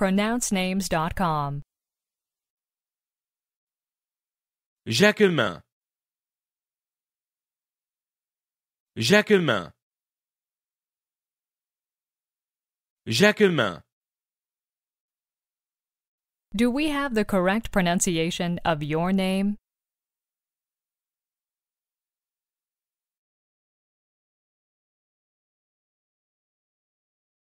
pronouncenames.com. Jacquemin Jacquemin Jacquemin Do we have the correct pronunciation of your name?